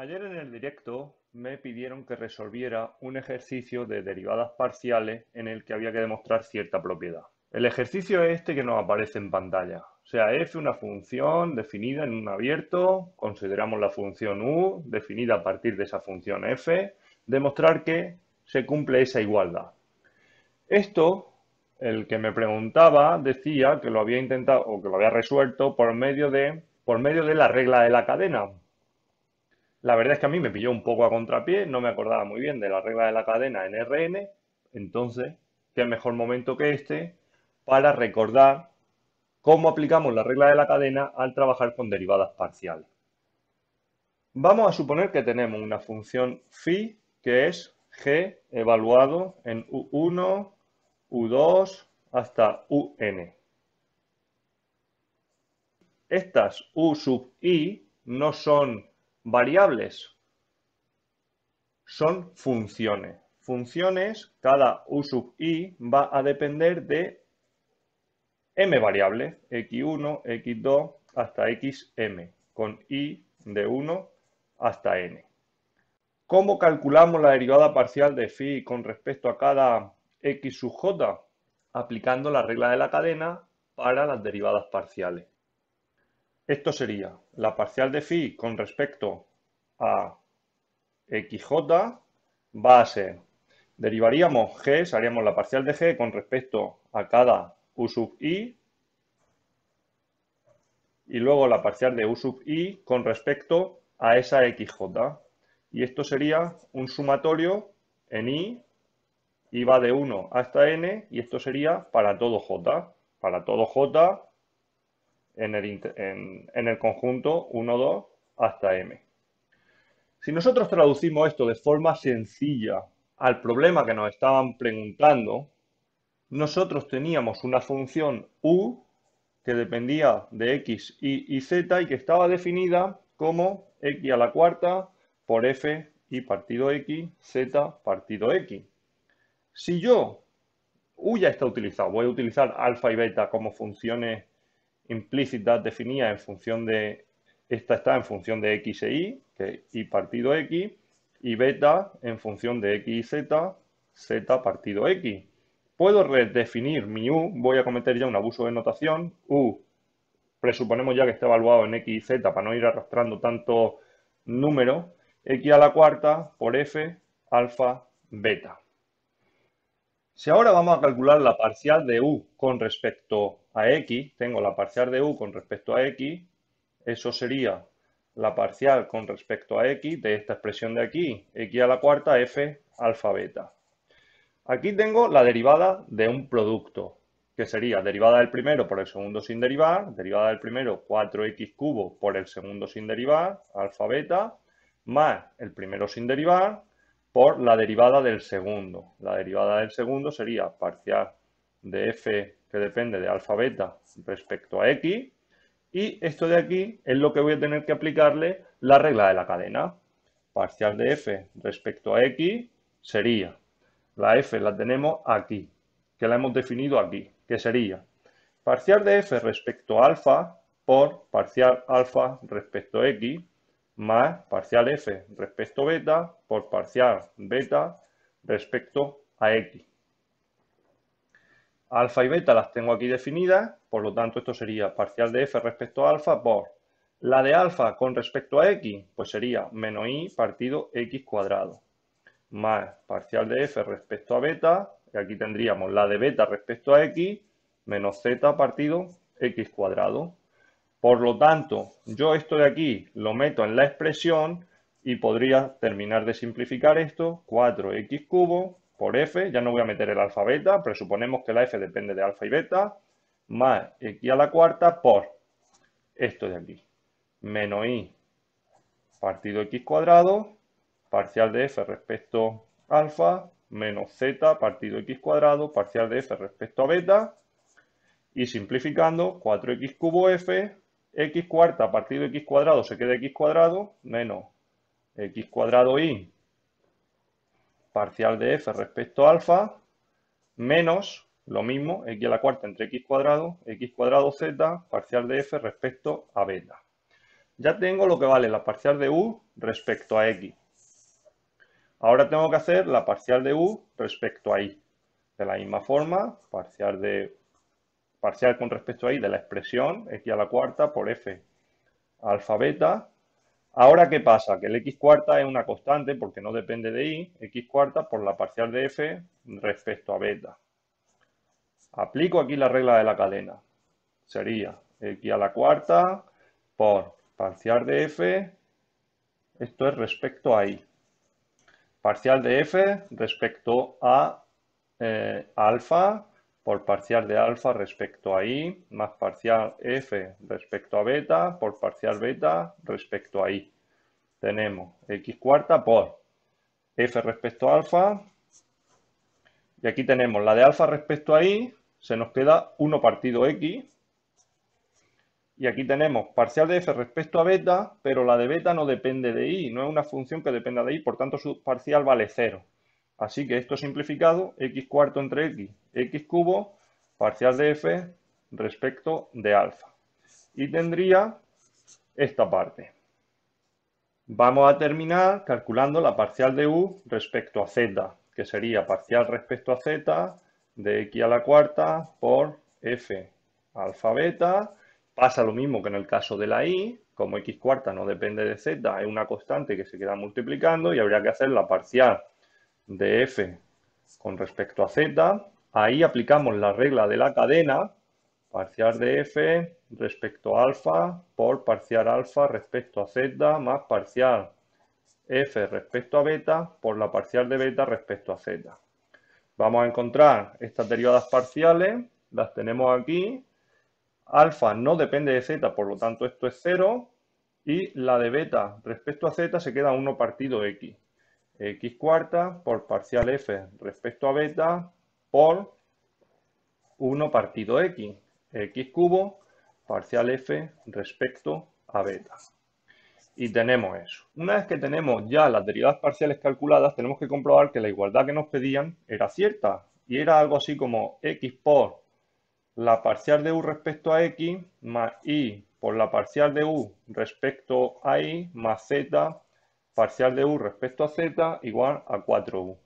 Ayer en el directo me pidieron que resolviera un ejercicio de derivadas parciales en el que había que demostrar cierta propiedad. El ejercicio es este que nos aparece en pantalla. O sea, f una función definida en un abierto, consideramos la función u definida a partir de esa función f, demostrar que se cumple esa igualdad. Esto, el que me preguntaba decía que lo había intentado o que lo había resuelto por medio de, por medio de la regla de la cadena, la verdad es que a mí me pilló un poco a contrapié, no me acordaba muy bien de la regla de la cadena en RN, entonces, ¿qué mejor momento que este para recordar cómo aplicamos la regla de la cadena al trabajar con derivadas parciales? Vamos a suponer que tenemos una función phi que es g evaluado en u1, u2 hasta un. Estas u sub i no son Variables son funciones. Funciones, cada u sub i va a depender de m variables, x1, x2 hasta xm, con i de 1 hasta n. ¿Cómo calculamos la derivada parcial de phi con respecto a cada x sub j? Aplicando la regla de la cadena para las derivadas parciales. Esto sería la parcial de phi con respecto a xj va a ser, derivaríamos g, haríamos la parcial de g con respecto a cada u sub i y luego la parcial de u sub i con respecto a esa xj. Y esto sería un sumatorio en i, y va de 1 hasta n y esto sería para todo j. Para todo j en el, conjunto 1, 2 hasta m. Si nosotros traducimos esto de forma sencilla al problema que nos estaban preguntando, nosotros teníamos una función u que dependía de x, y y z y que estaba definida como x a la cuarta por f y partido x, z partido x. Si yo, u ya está utilizado, voy a utilizar alfa y beta como funciones Implícita definida en función de, esta está en función de x e y, que y partido x, y beta en función de x y z, z partido x. Puedo redefinir mi u, voy a cometer ya un abuso de notación, u presuponemos ya que está evaluado en x y z para no ir arrastrando tanto número, x a la cuarta por f alfa beta. Si ahora vamos a calcular la parcial de u con respecto a x, tengo la parcial de u con respecto a x, eso sería la parcial con respecto a x de esta expresión de aquí, x a la cuarta f alfa beta. Aquí tengo la derivada de un producto, que sería derivada del primero por el segundo sin derivar, derivada del primero 4x cubo por el segundo sin derivar, alfa beta, más el primero sin derivar, por la derivada del segundo. La derivada del segundo sería parcial de f que depende de alfa beta respecto a x y esto de aquí es lo que voy a tener que aplicarle la regla de la cadena. Parcial de f respecto a x sería, la f la tenemos aquí, que la hemos definido aquí, que sería parcial de f respecto a alfa por parcial alfa respecto a x más parcial f respecto a beta por parcial beta respecto a x. Alfa y beta las tengo aquí definidas, por lo tanto esto sería parcial de f respecto a alfa por la de alfa con respecto a x, pues sería menos y partido x cuadrado, más parcial de f respecto a beta, y aquí tendríamos la de beta respecto a x, menos z partido x cuadrado. Por lo tanto, yo esto de aquí lo meto en la expresión y podría terminar de simplificar esto, 4x cubo por f, ya no voy a meter el alfa beta, presuponemos que la f depende de alfa y beta, más x a la cuarta por esto de aquí, menos y partido x cuadrado, parcial de f respecto a alfa, menos z partido x cuadrado, parcial de f respecto a beta, y simplificando, 4x cubo f x cuarta partido x cuadrado se queda x cuadrado menos x cuadrado y parcial de f respecto a alfa menos lo mismo, x a la cuarta entre x cuadrado, x cuadrado z parcial de f respecto a beta. Ya tengo lo que vale la parcial de u respecto a x. Ahora tengo que hacer la parcial de u respecto a y. De la misma forma, parcial de parcial con respecto a i de la expresión x a la cuarta por f alfa beta. Ahora, ¿qué pasa? Que el x cuarta es una constante porque no depende de i, x cuarta por la parcial de f respecto a beta. Aplico aquí la regla de la cadena. Sería x a la cuarta por parcial de f, esto es respecto a i. Parcial de f respecto a eh, alfa por parcial de alfa respecto a i, más parcial f respecto a beta, por parcial beta respecto a i. Tenemos x cuarta por f respecto a alfa, y aquí tenemos la de alfa respecto a i, se nos queda 1 partido x, y aquí tenemos parcial de f respecto a beta, pero la de beta no depende de i, no es una función que dependa de i, por tanto su parcial vale 0. Así que esto simplificado, x cuarto entre x, x cubo, parcial de f respecto de alfa. Y tendría esta parte. Vamos a terminar calculando la parcial de u respecto a z, que sería parcial respecto a z de x a la cuarta por f alfa beta. Pasa lo mismo que en el caso de la y, como x cuarta no depende de z, es una constante que se queda multiplicando y habría que hacer la parcial de f con respecto a z. Ahí aplicamos la regla de la cadena, parcial de f respecto a alfa por parcial alfa respecto a z más parcial f respecto a beta por la parcial de beta respecto a z. Vamos a encontrar estas derivadas parciales, las tenemos aquí. Alfa no depende de z, por lo tanto esto es 0. Y la de beta respecto a z se queda 1 partido x x cuarta por parcial f respecto a beta por 1 partido x, x cubo parcial f respecto a beta. Y tenemos eso. Una vez que tenemos ya las derivadas parciales calculadas, tenemos que comprobar que la igualdad que nos pedían era cierta. Y era algo así como x por la parcial de u respecto a x más y por la parcial de u respecto a y más z parcial de u respecto a z igual a 4u.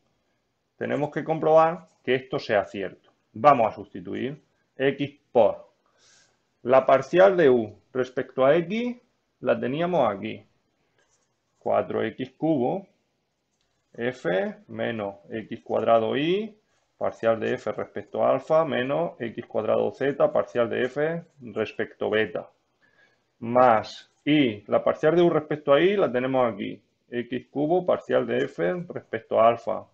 Tenemos que comprobar que esto sea cierto. Vamos a sustituir x por la parcial de u respecto a x la teníamos aquí. 4x cubo f menos x cuadrado y parcial de f respecto a alfa menos x cuadrado z parcial de f respecto a beta. Más y la parcial de u respecto a y la tenemos aquí x cubo parcial de f respecto a alfa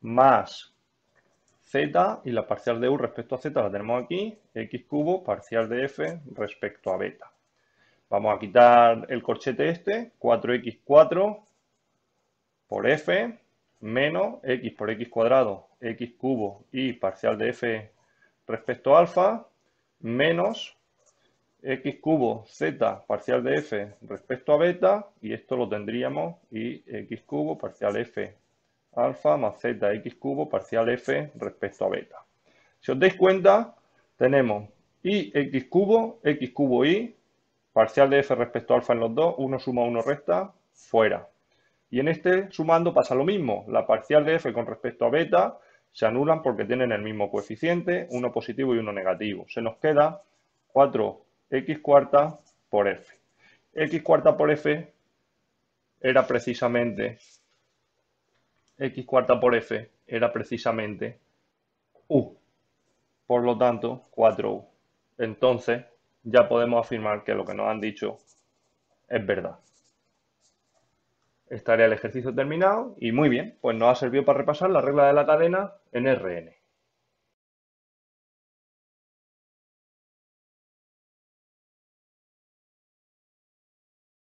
más z y la parcial de u respecto a z la tenemos aquí, x cubo parcial de f respecto a beta. Vamos a quitar el corchete este, 4x4 por f menos x por x cuadrado, x cubo y parcial de f respecto a alfa menos x cubo z parcial de f respecto a beta y esto lo tendríamos y x cubo parcial f alfa más z x cubo parcial f respecto a beta. Si os dais cuenta, tenemos y x cubo, x cubo y, parcial de f respecto a alfa en los dos, uno suma uno resta, fuera. Y en este sumando pasa lo mismo, la parcial de f con respecto a beta se anulan porque tienen el mismo coeficiente, uno positivo y uno negativo. Se nos queda 4 x cuarta por f. x cuarta por f era precisamente, x cuarta por f era precisamente u. Por lo tanto, 4u. Entonces, ya podemos afirmar que lo que nos han dicho es verdad. Estaría el ejercicio terminado y muy bien, pues nos ha servido para repasar la regla de la cadena en RN.